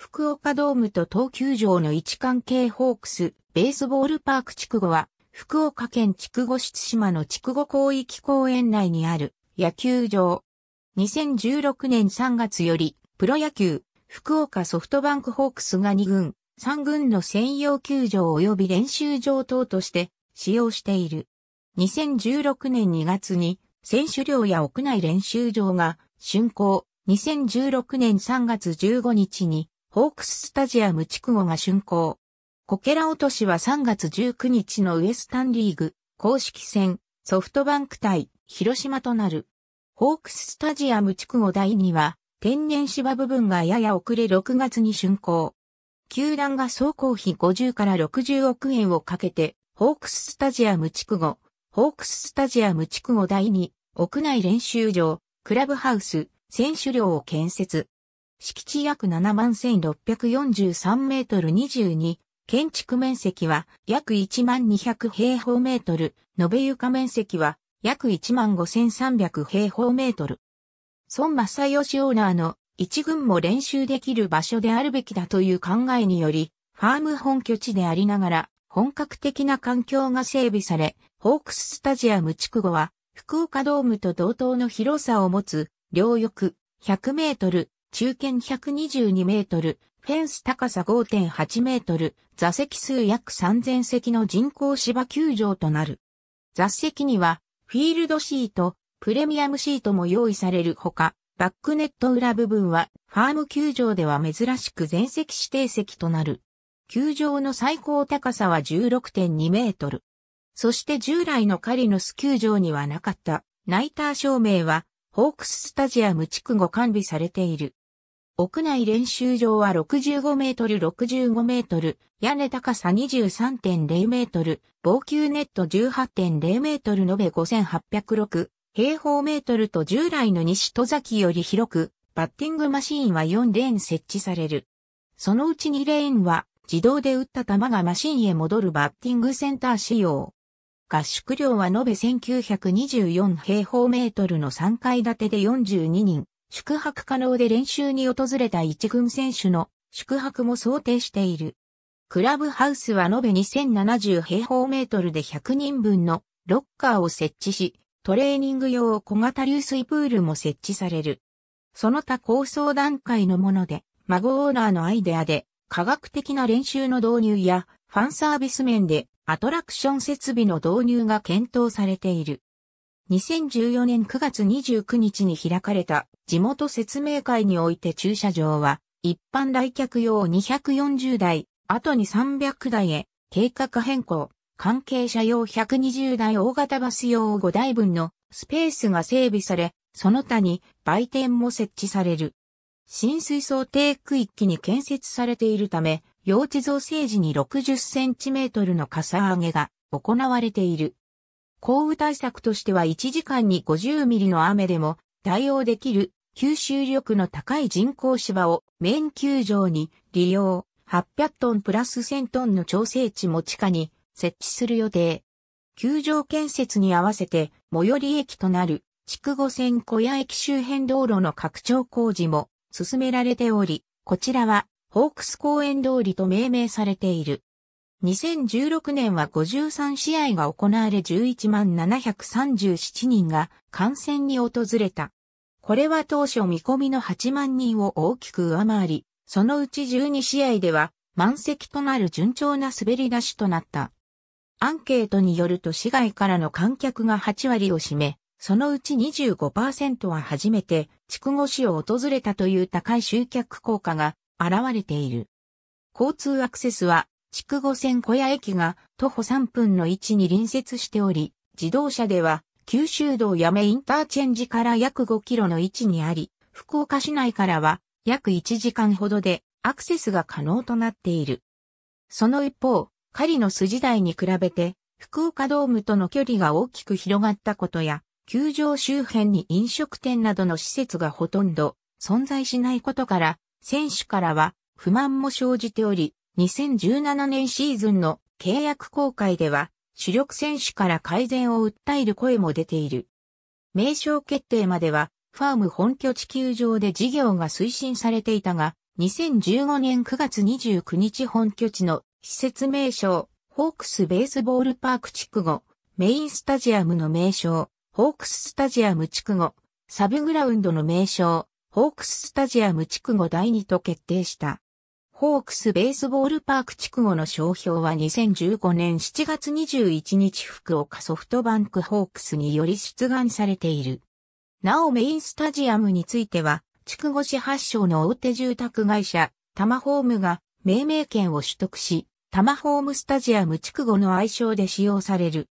福岡ドームと東球場の位置関係ホークス、ベースボールパーク筑後は、福岡県筑後出島の筑後広域公園内にある野球場。2016年3月より、プロ野球、福岡ソフトバンクホークスが2軍、3軍の専用球場及び練習場等として使用している。2016年2月に、選手寮や屋内練習場が竣工。2016年3月15日にホークススタジアム筑後が竣工。こけら落としは3月19日のウエスタンリーグ、公式戦、ソフトバンク対、広島となる。ホークススタジアム筑後第2は、天然芝部分がやや遅れ6月に竣工。球団が総工費50から60億円をかけて、ホークススタジアム筑後、ホークススタジアム筑後第2、屋内練習場、クラブハウス、選手寮を建設。敷地約7万1643メートル22、建築面積は約1万200平方メートル、延べ床面積は約1万5300平方メートル。孫正義オーナーの一軍も練習できる場所であるべきだという考えにより、ファーム本拠地でありながら、本格的な環境が整備され、ホークススタジアム筑後は、福岡ドームと同等の広さを持つ、両翼100メートル、中堅122メートル、フェンス高さ5.8メートル、座席数約3000席の人工芝球場となる。座席には、フィールドシート、プレミアムシートも用意されるほか、バックネット裏部分は、ファーム球場では珍しく全席指定席となる。球場の最高高さは16.2メートル。そして従来のカリノス球場にはなかった、ナイター照明はホークススタジアム地区後管理されている。屋内練習場は65メートル65メートル、屋根高さ23.0メートル、防球ネット18.0メートル延べ5806平方メートルと従来の西戸崎より広く、バッティングマシーンは4レーン設置される。そのうち2レーンは自動で打った球がマシンへ戻るバッティングセンター仕様。合宿量は延べ1924平方メートルの3階建てで42人、宿泊可能で練習に訪れた一軍選手の宿泊も想定している。クラブハウスは延べ2070平方メートルで100人分のロッカーを設置し、トレーニング用小型流水プールも設置される。その他構想段階のもので、孫オーナーのアイデアで、科学的な練習の導入やファンサービス面でアトラクション設備の導入が検討されている。2014年9月29日に開かれた地元説明会において駐車場は一般来客用240台、後に300台へ計画変更、関係者用120台大型バス用5台分のスペースが整備され、その他に売店も設置される。浸水想定区域に建設されているため、用地造成時に60センチメートルのかさ上げが行われている。降雨対策としては1時間に50ミリの雨でも対応できる吸収力の高い人工芝を面球場に利用800トンプラス1000トンの調整地も地下に設置する予定。球場建設に合わせて最寄り駅となる筑後線小屋駅周辺道路の拡張工事も進められており、こちらは、ホークス公園通りと命名されている。2016年は53試合が行われ11万737人が観戦に訪れた。これは当初見込みの8万人を大きく上回り、そのうち12試合では満席となる順調な滑り出しとなった。アンケートによると市外からの観客が8割を占め、そのうち25%は初めて筑後市を訪れたという高い集客効果が現れている。交通アクセスは筑後線小屋駅が徒歩3分の位置に隣接しており、自動車では九州道やめインターチェンジから約5キロの位置にあり、福岡市内からは約1時間ほどでアクセスが可能となっている。その一方、狩野の巣時代に比べて福岡ドームとの距離が大きく広がったことや、球場周辺に飲食店などの施設がほとんど存在しないことから、選手からは不満も生じており、2017年シーズンの契約公開では、主力選手から改善を訴える声も出ている。名称決定までは、ファーム本拠地球場で事業が推進されていたが、2015年9月29日本拠地の施設名称、ホークスベースボールパーク地区後、メインスタジアムの名称、ホークススタジアム地区後、サブグラウンドの名称、ホークススタジアム地区後第2と決定した。ホークスベースボールパーク地区後の商標は2015年7月21日福岡ソフトバンクホークスにより出願されている。なおメインスタジアムについては、筑後市発祥の大手住宅会社、タマホームが命名権を取得し、タマホームスタジアム筑後の愛称で使用される。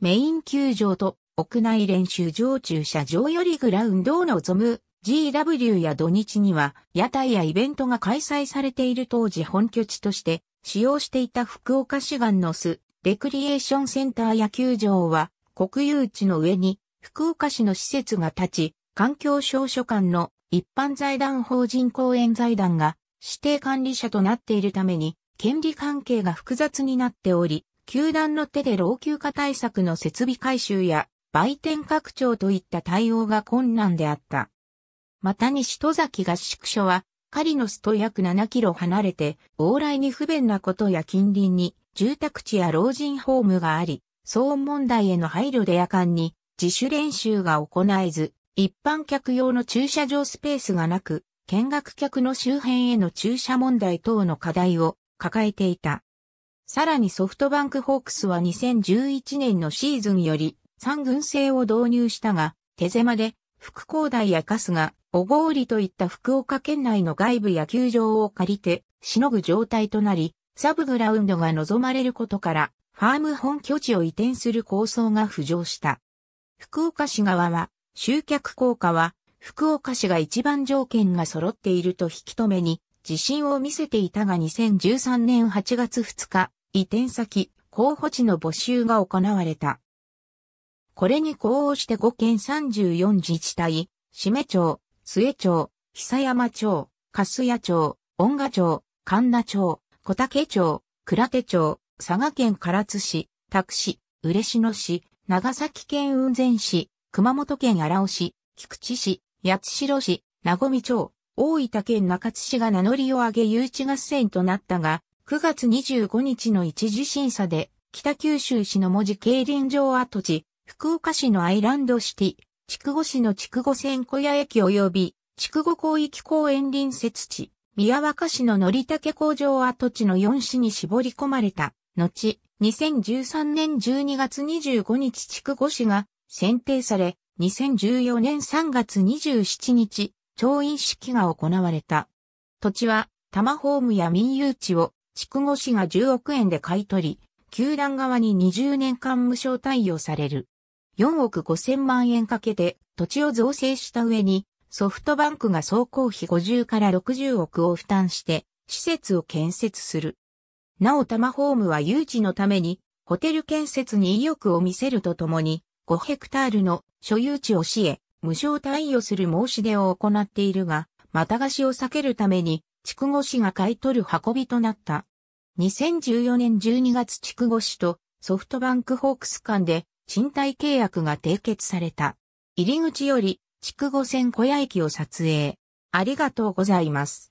メイン球場と屋内練習場駐車場よりグラウンドを望む GW や土日には屋台やイベントが開催されている当時本拠地として使用していた福岡市ガン巣レクリエーションセンター野球場は国有地の上に福岡市の施設が立ち、環境省書館の一般財団法人公園財団が指定管理者となっているために、権利関係が複雑になっており、球団の手で老朽化対策の設備改修や売店拡張といった対応が困難であった。また西戸崎合宿所は、カリノスと約7キロ離れて、往来に不便なことや近隣に、住宅地や老人ホームがあり、騒音問題への配慮で夜間に、自主練習が行えず、一般客用の駐車場スペースがなく、見学客の周辺への駐車問題等の課題を抱えていた。さらにソフトバンクホークスは2011年のシーズンより三軍制を導入したが、手狭で、福光大や春日、小郡といった福岡県内の外部野球場を借りて、しのぐ状態となり、サブグラウンドが望まれることから、ファーム本拠地を移転する構想が浮上した。福岡市側は、集客効果は、福岡市が一番条件が揃っていると引き止めに、自信を見せていたが2013年8月2日、移転先、候補地の募集が行われた。これに呼応して5県34自治体、志め町、末町、久山町、粕や町、恩賀町、神田町、小竹町、倉手町、佐賀県唐津市、多久市、嬉野市、長崎県雲仙市、熊本県荒尾市、菊池市、八代市、名古町、大分県中津市が名乗りを上げ誘致合戦となったが、9月25日の一時審査で、北九州市の文字競輪場跡地、福岡市のアイランドシティ、筑後市の筑後線小屋駅及び、筑後広域公園隣接地、宮若市の乗竹工場跡地の4市に絞り込まれた、後、2013年12月25日筑後市が選定され、2014年3月27日、調印式が行われた。土地は、多摩ホームや民有地を、筑後市が10億円で買い取り、球団側に20年間無償対応される。4億5 0万円かけて土地を造成した上に、ソフトバンクが総工費50から60億を負担して、施設を建設する。なおタマホームは誘致のために、ホテル建設に意欲を見せるとともに、5ヘクタールの所有地を支え、無償貸与する申し出を行っているが、また貸しを避けるために、筑後市が買い取る運びとなった。2014年12月筑後市とソフトバンクホークス間で賃貸契約が締結された。入り口より、筑後線小屋駅を撮影。ありがとうございます。